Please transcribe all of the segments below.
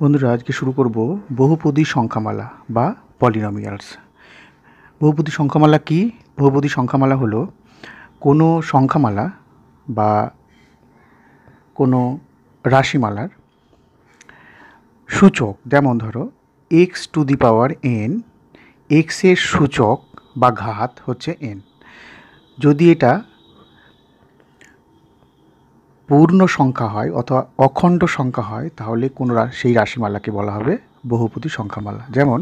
বন্ধুরা আজকে শুরু করব বহুপদী সংখ্যামালা বা পলিনমিয়ালস বহুপদী সংখ্যামালা কি বহুপদী সংখ্যামালা হলো কোনো সংখ্যামালা বা কোনো রাশিমালার সূচক যেমন ধরো X to the power N এক্সের সূচক বা ঘাত হচ্ছে এন যদি এটা পূর্ণ সংখ্যা হয় অথবা অখণ্ড সংখ্যা হয় তাহলে কোনো সেই রাশিমালাকে বলা হবে বহুপতি সংখ্যামালা যেমন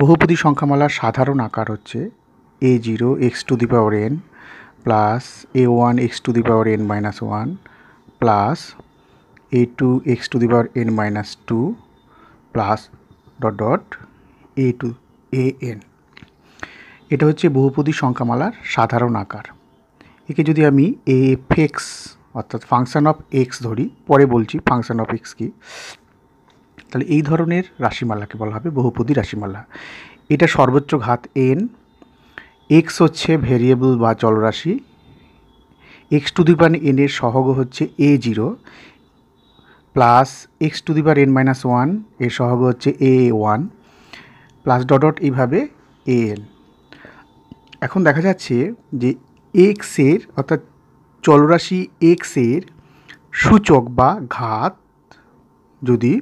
বহুপতি সংখ্যামালার সাধারণ আকার হচ্ছে A zero X to the power N plus A one X to the power N minus one plus A two x to the power N minus two plus dot dot A two A N এটা হচ্ছে বহুপদী সংখ্যামালার সাধারণ আকার একে যদি আমি F X অর্থাৎ ফাংশান অফ এক্স ধরি পরে বলছি ফাংশান অফ এক্স কী তাহলে এই ধরনের রাশিমালাকে বলা হবে বহুপদী রাশিমালা এটা সর্বোচ্চ ঘাত এন এক্স হচ্ছে ভেরিয়েবল বা চলরাশি X to the power N এর সহগ হচ্ছে A zero plus x to the power N minus one এর সহগ হচ্ছে A one plus dot dot এইভাবে এ এন এখন দেখা যাচ্ছে যে এক্সের অর্থাৎ চলরাশি এক্সের সূচক বা ঘাত যদি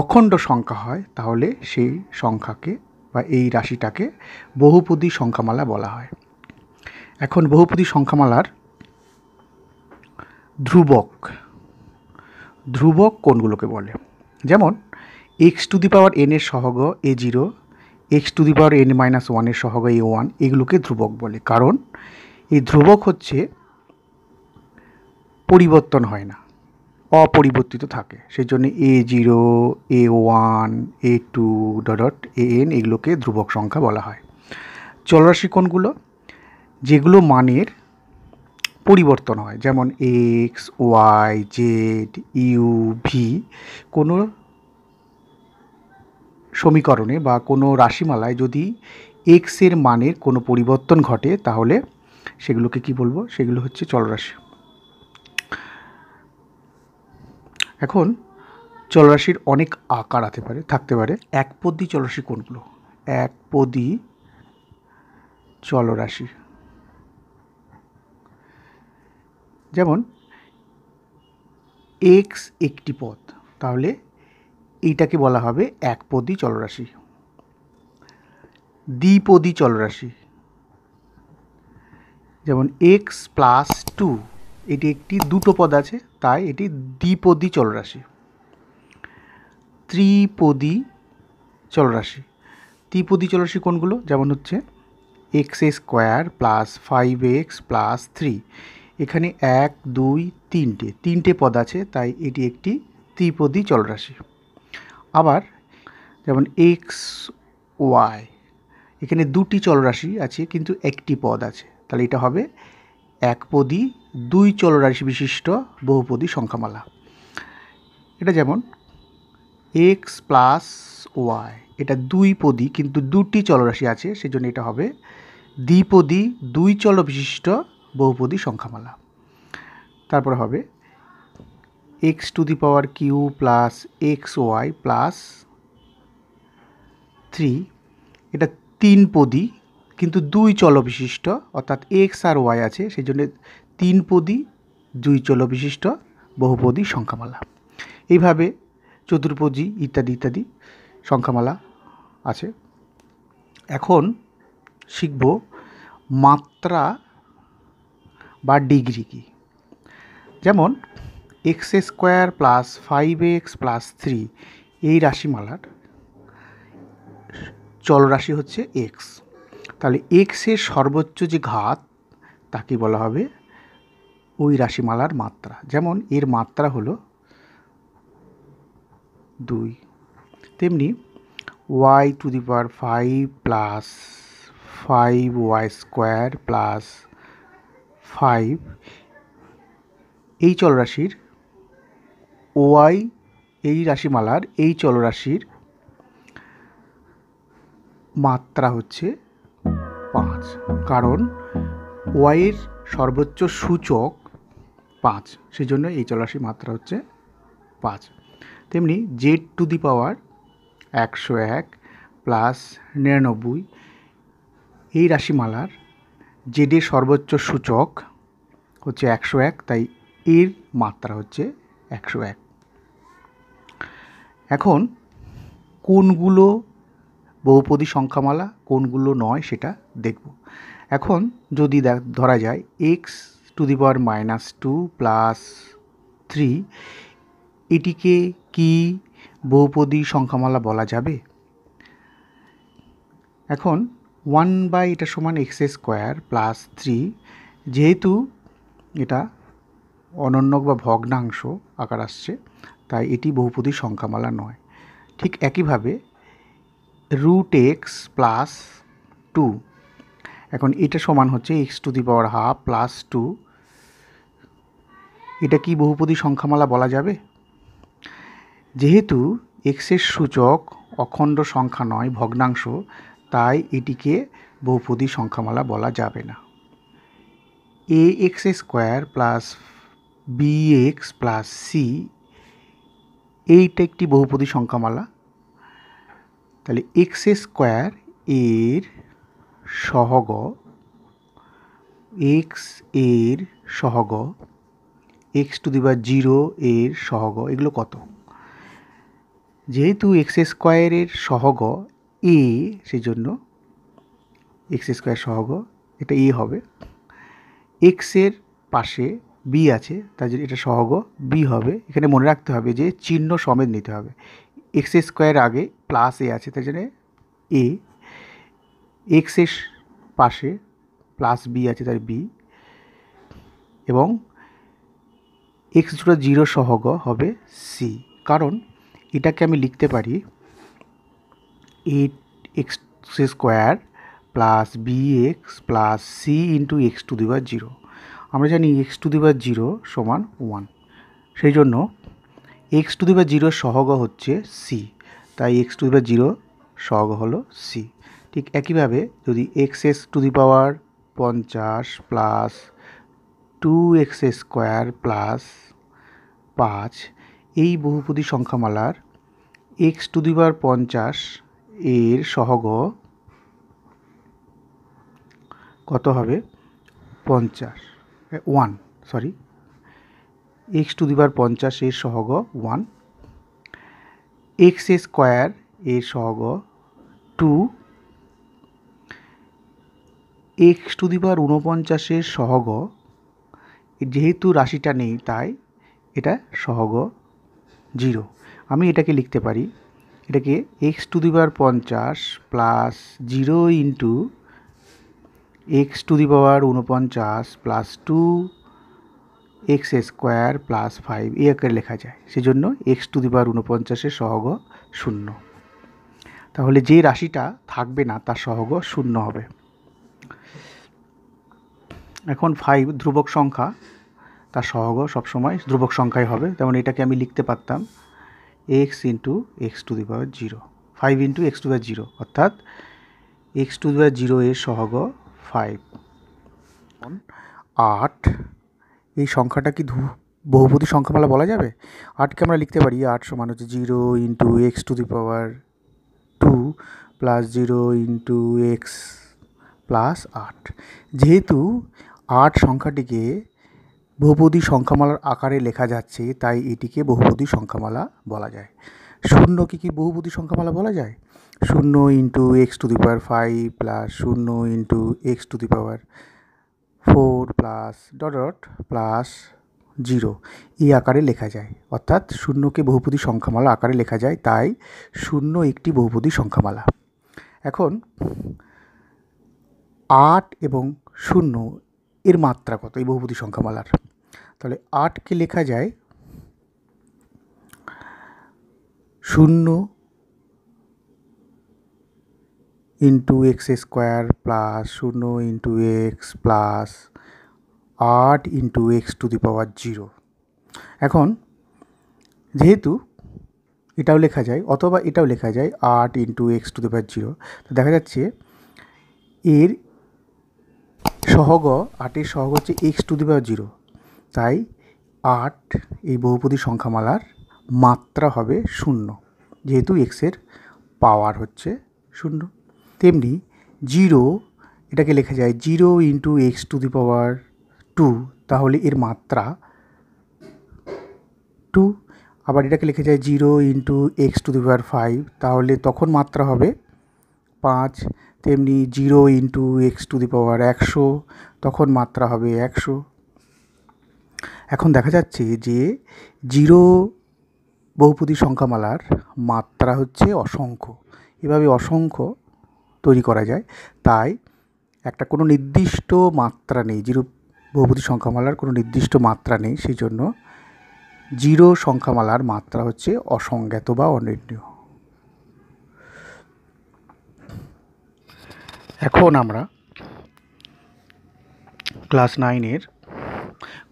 অখণ্ড সংখ্যা হয় তাহলে সেই সংখ্যাকে বা এই রাশিটাকে বহুপদী সংখ্যামালা বলা হয় এখন বহুপদী সংখ্যামালার ধ্রুবক ধ্রুবক কোনগুলোকে বলে যেমন X to the power N এর সহগ A zero X to the power N minus ওয়ানের সহগ এ ওয়ান এগুলোকে ধ্রুবক বলে কারণ এই ধ্রুবক হচ্ছে পরিবর্তন হয় না অপরিবর্তিত থাকে সেই জন্য A zero A one A two dot A N এগুলোকে ধ্রুবক সংখ্যা বলা হয় চলরাশি কোনগুলো যেগুলো মানের পরিবর্তন হয় যেমন X Y Z U V কোনো সমীকরণে বা কোনো রাশিমালায় যদি এক্সের মানের কোনো পরিবর্তন ঘটে তাহলে সেগুলোকে কি বলবো সেগুলো হচ্ছে চলরাশি এখন চলরাশির অনেক আকার আতে পারে থাকতে পারে একপদী চলরাশি কোনগুলো একপদী চলরাশি যেমন এক্স একটি পদ তাহলে এইটাকে বলা হবে একপদী চলরাশি দ্বিপদী চলরাশি যেমন এক্স প্লাস টু এটি একটি দুটো পদ আছে তাই এটি দ্বিপদী চলরাশি ত্রিপদী চলরাশি ত্রিপদী চলরাশি কোনগুলো যেমন হচ্ছে X square plus five X plus three এখানে এক দুই তিনটে তিনটে পদ আছে তাই এটি একটি ত্রিপদী চলরাশি আবার যেমন এক্স ওয়াই এখানে দুটি চলরাশি আছে কিন্তু একটি পদ আছে তাহলে এটা হবে একপদী দুই চলরাশি বিশিষ্ট বহুপদী সংখ্যামালা এটা যেমন এক্স প্লাস ওয়াই এটা দুই পদী কিন্তু দুটি চলরাশি আছে সেজন্য এটা হবে দ্বিপদী দুই চল বিশিষ্ট বহুপদী সংখ্যামালা তারপর হবে x to the power Q plus X Y plus three এটা তিন পদী কিন্তু দুই চলবিশিষ্ট অর্থাৎ এক্স আর ওয়াই আছে সেই জন্য তিন পদী দুই চলবিশিষ্ট বহুপদী সংখ্যামালা এইভাবে চতুর্পদী ইত্যাদি ইত্যাদি সংখ্যামালা আছে এখন শিখব মাত্রা বা ডিগ্রি কি যেমন X square plus five X plus three এই রাশিমালার চলরাশি হচ্ছে এক্স তাহলে এক্সের সর্বোচ্চ যে ঘাত তাকে বলা হবে ওই রাশিমালার মাত্রা যেমন এর মাত্রা হলো দুই তেমনি Y to the power five plus five Y square plus five এই চলরাশির ওয়াই এই রাশিমালার এই চলরাশির মাত্রা হচ্ছে পাঁচ কারণ ওয়াইয়ের সর্বোচ্চ সূচক পাঁচ সেই জন্য এই চলরাশির মাত্রা হচ্ছে পাঁচ তেমনি জেড টু দি পাওয়ার একশো এক প্লাস নিরানব্বই এই রাশিমালার জেডের সর্বোচ্চ সূচক হচ্ছে একশো এক তাই এর মাত্রা হচ্ছে একশো এক এখন কোনগুলো বহুপদী সংখ্যামালা কোনগুলো নয় সেটা দেখব এখন যদি ধরা যায় X to the power minus two plus three এটিকে কি বহুপদী সংখ্যামালা বলা যাবে এখন ওয়ান বাই এটা সমান এক্স স্কোয়ার প্লাস থ্রি যেহেতু এটা অনন্যক বা ভগ্নাংশ আকার আসছে তাই এটি বহুপদী সংখ্যামালা নয় ঠিক একইভাবে রুট এক্স প্লাস টু এখন এটা সমান হচ্ছে x to the power half plus two এটা কি বহুপদী সংখ্যামালা বলা যাবে যেহেতু এক্সের সূচক অখণ্ড সংখ্যা নয় ভগ্নাংশ তাই এটিকে বহুপদী সংখ্যামালা বলা যাবে না A X square plus B X plus C এইটা একটি বহুপদী সংখ্যামালা তাহলে এক্স স্কোয়ার এর সহগ এক্স এর সহগ এক্স টু দি বা জিরো এর সহগ এগুলো কত যেহেতু এক্স স্কোয়ারের সহগ এ সেই জন্য এক্স স্কোয়ার সহগ এটা এ হবে এক্সের পাশে বি আছে তার জন্য এটা সহগ বি হবে এখানে মনে রাখতে হবে যে চিহ্ন সমেত নিতে হবে এক্স স্কোয়ার আগে প্লাস এ আছে তার জন্য এ এক্স এক্সের পাশে প্লাস বি আছে তার বি এবং এক্স জুড়ে জিরো সহগ হবে সি কারণ এটাকে আমি লিখতে পারি eight X square plus B X plus C into x to the power zero আমরা জানি এক্স টু দিবার জিরো সমান ওয়ান সেই জন্য এক্স টু দিবার জিরোর সহগ হচ্ছে সি তাই x to the power zero সহগ হলো সি ঠিক একইভাবে যদি X S to the power পঞ্চাশ plus two x square plus পাঁচ এই বহুপদী সংখ্যামালার এক্স টু দি পাওয়ার পঞ্চাশ এর সহগ কত হবে পঞ্চাশ one sorry x to the power পঞ্চাশ এর সহগ ওয়ান এক্স স্কোয়ার এর সহগ টু এক্স টু দিবার উনপঞ্চাশের ঊনপঞ্চাশের সহগ যেহেতু রাশিটা নেই তাই এটা সহগ জিরো আমি এটাকে লিখতে পারি এটাকে এক্স টু দিবার পঞ্চাশ plus zero into x to the power ঊনপঞ্চাশ plus two x square plus five এই আকারে লেখা যায় সেজন্য এক্স টু দি পাওয়ার উনপঞ্চাশের সহগ শূন্য তাহলে যে রাশিটা থাকবে না তার সহগ শূন্য হবে এখন ফাইভ ধ্রুবক সংখ্যা তার সহগ সবসময় ধ্রুবক সংখ্যাই হবে তেমন এটাকে আমি লিখতে পারতাম x into x to the power zero five into x to the zero অর্থাৎ এক্স টু দ্য জিরো এর সহগ ফাইভ আট এই সংখ্যাটা কি ধু বহুপদী সংখ্যামালা বলা যাবে আটকে আমরা লিখতে পারি আট সমান হচ্ছে zero into x to the power two plus zero into x plus আট যেহেতু আট সংখ্যাটিকে বহুপদী সংখ্যামালার আকারে লেখা যাচ্ছে তাই এটিকে বহুপদী সংখ্যামালা বলা যায় শূন্য কি বহুপদী সংখ্যামালা বলা যায় শূন্য into x to the power five plus শূন্য into x to the power four plus dot plus zero এই আকারে লেখা যায় অর্থাৎ শূন্যকে বহুপদী সংখ্যামালা আকারে লেখা যায় তাই শূন্য একটি বহুপদী সংখ্যামালা এখন আট এবং শূন্য এর মাত্রা কত এই বহুপদী সংখ্যামালার তাহলে আটকে লেখা যায় শূন্য ইন্টু এক্স স্কোয়ার প্লাস শূন্য ইন্টু এক্স প্লাস আট into x to the power zero এখন যেহেতু এটাও লেখা যায় অথবা এটাও লেখা যায় আট into x to the power zero তো দেখা যাচ্ছে এর সহগ আটের সহগ হচ্ছে x to the power zero তাই আট এই বহুপদী সংখ্যামালার মাত্রা হবে শূন্য যেহেতু এক্সের পাওয়ার হচ্ছে শূন্য তেমনি জিরো এটাকে লেখা যায় zero into x to the power two তাহলে এর মাত্রা টু আবার এটাকে লেখা যায় zero into x to the power five তাহলে তখন মাত্রা হবে পাঁচ তেমনি zero into x to the power একশো তখন মাত্রা হবে একশো এখন দেখা যাচ্ছে যে জিরো বহুপদী সংখ্যামালার মাত্রা হচ্ছে অসংখ্য এভাবে অসংখ্য তৈরি করা যায় তাই একটা কোনো নির্দিষ্ট মাত্রা নেই জিরো বহুপতি সংখ্যামালার কোনো নির্দিষ্ট মাত্রা নেই সেই জন্য জিরো সংখ্যামালার মাত্রা হচ্ছে অসংজ্ঞাত বা অনির্ণীয় এখন আমরা ক্লাস নাইনের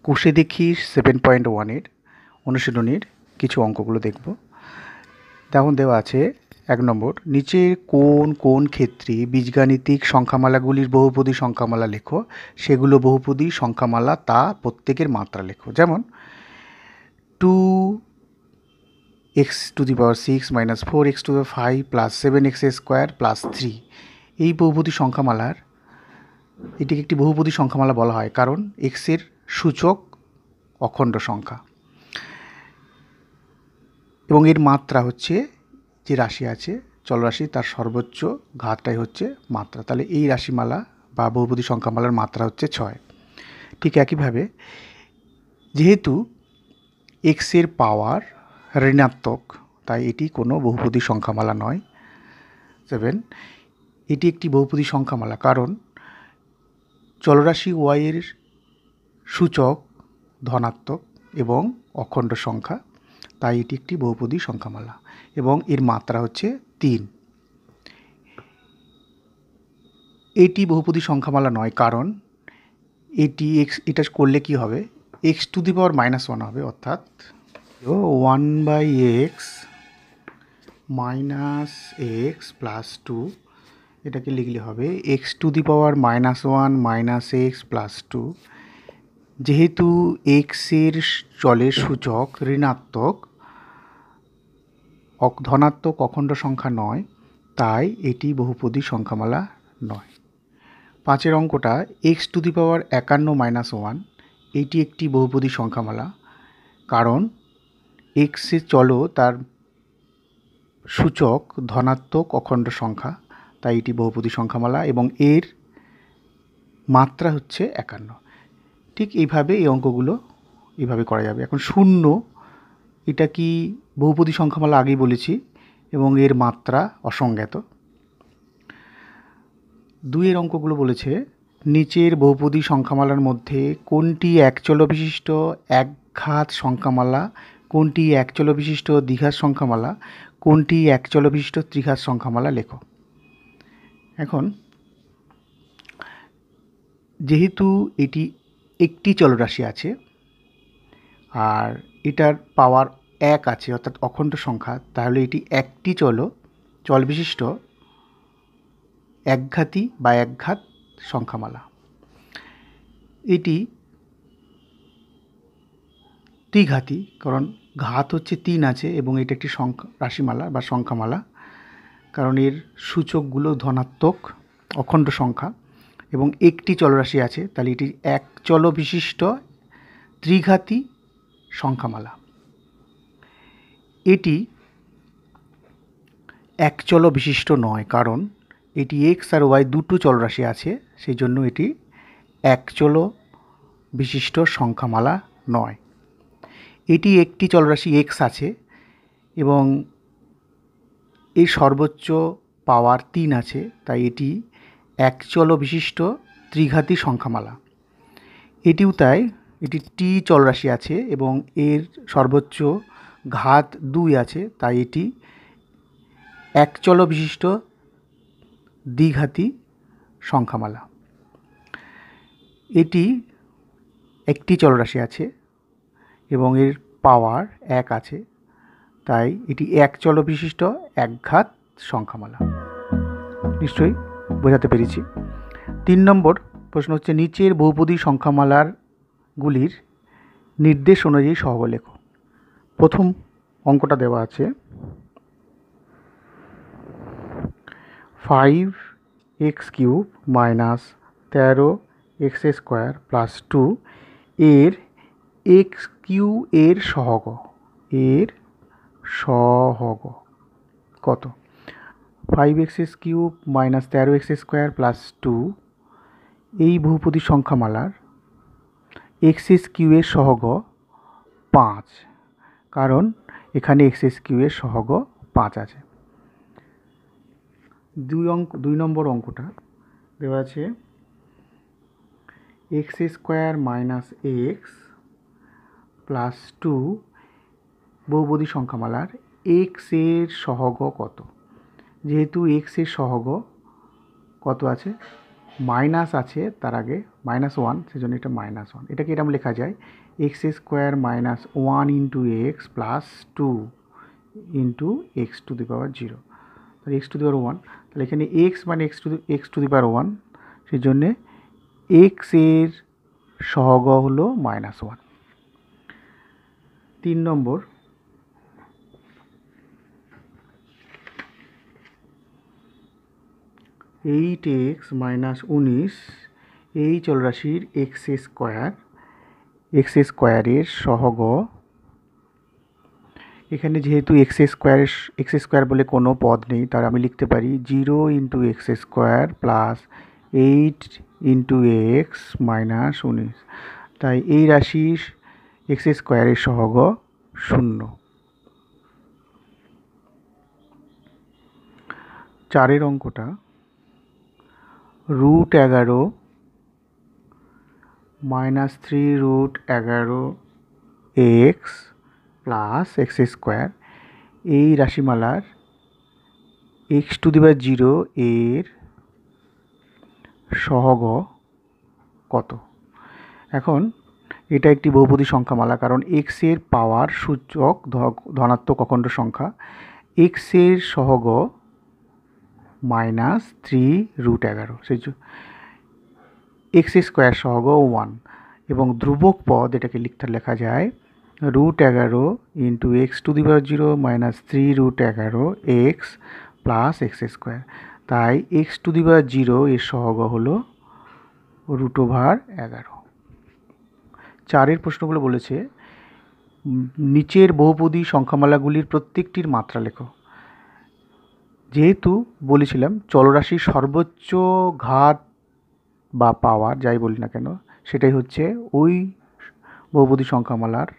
কুশে দেখি সেভেন পয়েন্ট ওয়ানের অনুশীলনীর কিছু অঙ্কগুলো দেখব তেমন দেওয়া আছে এক নম্বর নিচে কোন কোন ক্ষেত্রে বীজগাণিতিক সংখ্যামালাগুলির বহুপদী সংখ্যামালা লেখো সেগুলো বহুপদী সংখ্যামালা তা প্রত্যেকের মাত্রা লেখো যেমন two x to the power six minus four x to the five plus seven x square plus three এই বহুপদী সংখ্যামালার এটিকে একটি বহুপদী সংখ্যামালা বলা হয় কারণ এক্সের সূচক অখণ্ড সংখ্যা এবং এর মাত্রা হচ্ছে যে রাশি আছে চলরাশি তার সর্বোচ্চ ঘাতটাই হচ্ছে মাত্রা তাহলে এই রাশিমালা বা বহুপদী সংখ্যামালার মাত্রা হচ্ছে ছয় ঠিক একইভাবে যেহেতু এক্সের পাওয়ার ঋণাত্মক তাই এটি কোনো বহুপদী সংখ্যামালা নয় সেভেন এটি একটি বহুপদী সংখ্যামালা কারণ চলরাশি ওয়াইয়ের সূচক ধনাত্মক এবং অখণ্ড সংখ্যা তাই এটি একটি বহুপদী সংখ্যামালা এবং এর মাত্রা হচ্ছে তিন এটি বহুপদী সংখ্যামালা নয় কারণ এটি এক্স এটা করলে কি হবে x to the power minus one হবে অর্থাৎ one by x minus x plus two এটাকে লিখলে হবে x to the power minus one minus x plus two যেহেতু এক্সের চলের সূচক ঋণাত্মক ধনাত্মক অখণ্ড সংখ্যা নয় তাই এটি বহুপদী সংখ্যামালা নয় পাঁচের অঙ্কটা এক্স টু দি পাওয়ার একান্ন মাইনাস ওয়ান এটি একটি বহুপদী সংখ্যামালা কারণ এক্সে চলো তার সূচক ধনাত্মক অখণ্ড সংখ্যা তাই এটি বহুপদী সংখ্যামালা এবং এর মাত্রা হচ্ছে একান্ন ঠিক এইভাবে এই অঙ্কগুলো এইভাবে করা যাবে এখন শূন্য এটা কি বহুপদী সংখ্যামালা আগেই বলেছি এবং এর মাত্রা অসংজ্ঞাত দুইয়ের অঙ্কগুলো বলেছে নিচের বহুপদী সংখ্যামালার মধ্যে কোনটি একচল বিশিষ্ট একঘাত সংখ্যামালা কোনটি একচল বিশিষ্ট দ্বিঘাত সংখ্যামালা কোনটি একচল বিশিষ্ট ত্রিঘাত সংখ্যামালা লেখ এখন যেহেতু এটি একটি চলরাশি আছে আর এটার পাওয়ার এক আছে অর্থাৎ অখণ্ড সংখ্যা তাহলে এটি একটি চল চলবিশিষ্ট একঘাতি বা একঘাত সংখ্যামালা এটি ত্রিঘাতি কারণ ঘাত হচ্ছে তিন আছে এবং এটা একটি সংখ্যা রাশিমালা বা সংখ্যামালা কারণ এর সূচকগুলো ধনাত্মক অখণ্ড সংখ্যা এবং একটি চলরাশি আছে তাহলে এটি এক চল বিশিষ্ট ত্রিঘাতি সংখ্যামালা এটি এক চল বিশিষ্ট নয় কারণ এটি এক্স আর ওয়াই দুটো চলরাশি আছে সেই জন্য এটি এক চল বিশিষ্ট সংখ্যামালা নয় এটি একটি চলরাশি এক্স আছে এবং এর সর্বোচ্চ পাওয়ার তিন আছে তাই এটি এক চল বিশিষ্ট ত্রিঘাতী সংখ্যামালা এটিও তাই এটি টি চলরাশি আছে এবং এর সর্বোচ্চ ঘাত দুই আছে তাই এটি এক চল বিশিষ্ট দ্বিঘাতি সংখ্যামালা এটি একটি চলরাশি আছে এবং এর পাওয়ার এক আছে তাই এটি এক চল বিশিষ্ট একঘাত সংখ্যামালা নিশ্চয়ই বোঝাতে পেরেছি তিন নম্বর প্রশ্ন হচ্ছে নিচের বহুপদী সংখ্যামালার গুলির নির্দেশ অনুযায়ী সহবলেখ প্রথম অঙ্কটা দেওয়া আছে ফাইভ এক্স কিউব মাইনাস তেরো এক্স স্কোয়ার প্লাস টু এর এক্স কিউ এর সহগ এর সহগ কত ফাইভ এক্স কিউব মাইনাস তেরো এক্স স্কোয়ার প্লাস টু এই বহুপদী সংখ্যামালার এক্সিস কিউ এর সহগ পাঁচ কারণ এখানে এক্সিস কিউ এর সহগ পাঁচ আছে দুই অঙ্ক দুই নম্বর অঙ্কটা দেওয়া আছে x square minus x plus two বহুবদী সংখ্যামালার এক্স এর সহগ কত যেহেতু এক্স এর সহগ কত আছে মাইনাস আছে তার আগে মাইনাস ওয়ান সেজন্য এটা মাইনাস ওয়ান এটাকে এরকম লেখা যায় x square minus one into x plus two into x to the power zero তাহলে x to the power one তাহলে এখানে এক্স মানে x to x to the power one সেই জন্যে এক্সের সহগ হলো মাইনাস ওয়ান তিন নম্বর এইট এক্স মাইনাস উনিশ এই চলরাশির এক্স স্কোয়ার এক্স স্কোয়ারের সহগ এখানে যেহেতু এক্স স্কোয়ারের এক্স স্কোয়ার বলে কোনো পদ নেই তার আমি লিখতে পারি zero into x square plus eight into x minus উনিশ তাই এই রাশির এক্স স্কোয়ারের সহগ শূন্য চারের অঙ্কটা রুট এগারো মাইনাস থ্রি রুট এগারো এক্স প্লাস এক্স স্কোয়ার এই রাশিমালার এক্স টু দিবার জিরো এর সহগ কত এখন এটা একটি বহুপদী সংখ্যামালা কারণ এক্সের পাওয়ার সূচক ধনাত্মক অখণ্ড সংখ্যা এক্স এর সহগ মাইনাস থ্রি রুট এগারো সেই এক্স স্কোয়ার সহগ ওয়ান এবং ধ্রুবক পদ এটাকে লিখতে লেখা যায় রুট এগারো into x to the power zero minus three root এগারো এক্স প্লাস এক্স স্কোয়ার তাই x to the power zero এর সহগ হলো রুট ওভার এগারো চারের প্রশ্নগুলো বলেছে নিচের বহুপদী সংখ্যামালাগুলির প্রত্যেকটির মাত্রা লেখো যেহেতু বলেছিলাম চলরাশির সর্বোচ্চ ঘাত বা পাওয়ার যাই বলি না কেন সেটাই হচ্ছে ওই বহুপদী সংখ্যামালার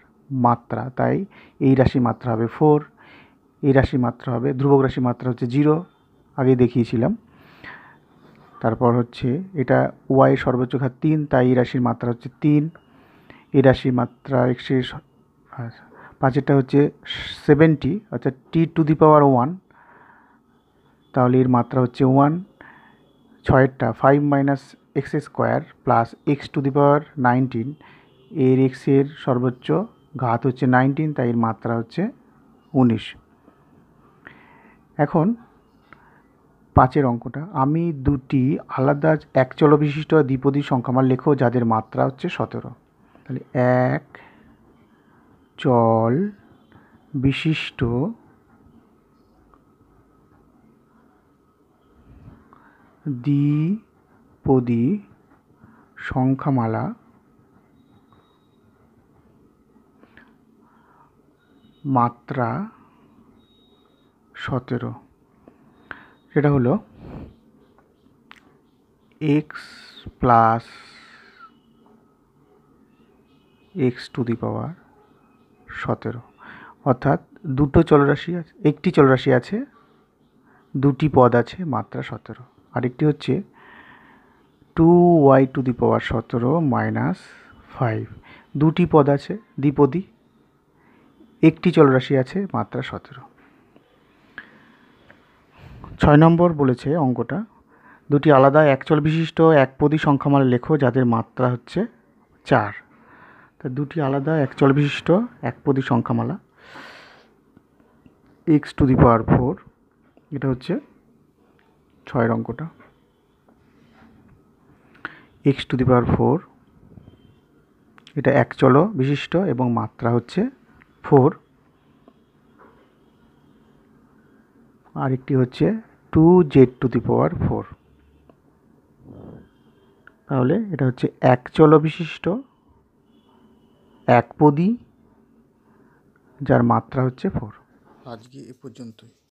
মাত্রা তাই এই রাশি মাত্রা হবে ফোর এই রাশি মাত্রা হবে ধ্রুবক রাশি মাত্রা হচ্ছে জিরো আগে দেখিয়েছিলাম তারপর হচ্ছে এটা ওয়াই সর্বোচ্চ ঘাত তিন তাই এই রাশির মাত্রা হচ্ছে তিন এই রাশির মাত্রা একশো পাঁচেরটা হচ্ছে সেভেন্টি অর্থাৎ টি টু দি পাওয়ার ওয়ান তাহলে এর মাত্রা হচ্ছে ওয়ান ছয়েরটা five minus x square plus x to the power nineteen এর এক্সের সর্বোচ্চ ঘাত হচ্ছে নাইনটিন তাই এর মাত্রা হচ্ছে উনিশ এখন পাঁচের অঙ্কটা আমি দুটি আলাদা এক চলবিশিষ্ট দ্বিপদী সংখ্যামার লেখো যাদের মাত্রা হচ্ছে সতেরো তাহলে এক চল বিশিষ্ট দ্বিপদী সংখ্যামালা মাত্রা সতেরো সেটা হলো x plus x to the power সতেরো অর্থাৎ দুটো চলরাশি আছে একটি চলরাশি আছে দুটি পদ আছে মাত্রা সতেরো আরেকটি হচ্ছে two y to the power সতেরো মাইনাস ফাইভ দুটি পদ আছে দ্বিপদী একটি চলরাশি আছে মাত্রা সতেরো ছয় নম্বর বলেছে অঙ্কটা দুটি আলাদা একচল বিশিষ্ট একপদী সংখ্যামালা লেখো যাদের মাত্রা হচ্ছে চার তা দুটি আলাদা একচল বিশিষ্ট একপদী সংখ্যামালা x to the power four এটা হচ্ছে ছয়ের অঙ্কটা x to the power four এটা এক চলো বিশিষ্ট এবং মাত্রা হচ্ছে ফোর আরেকটি হচ্ছে two z to the power four তাহলে এটা হচ্ছে এক চলো বিশিষ্ট একপদী যার মাত্রা হচ্ছে ফোর আজকে এ পর্যন্তই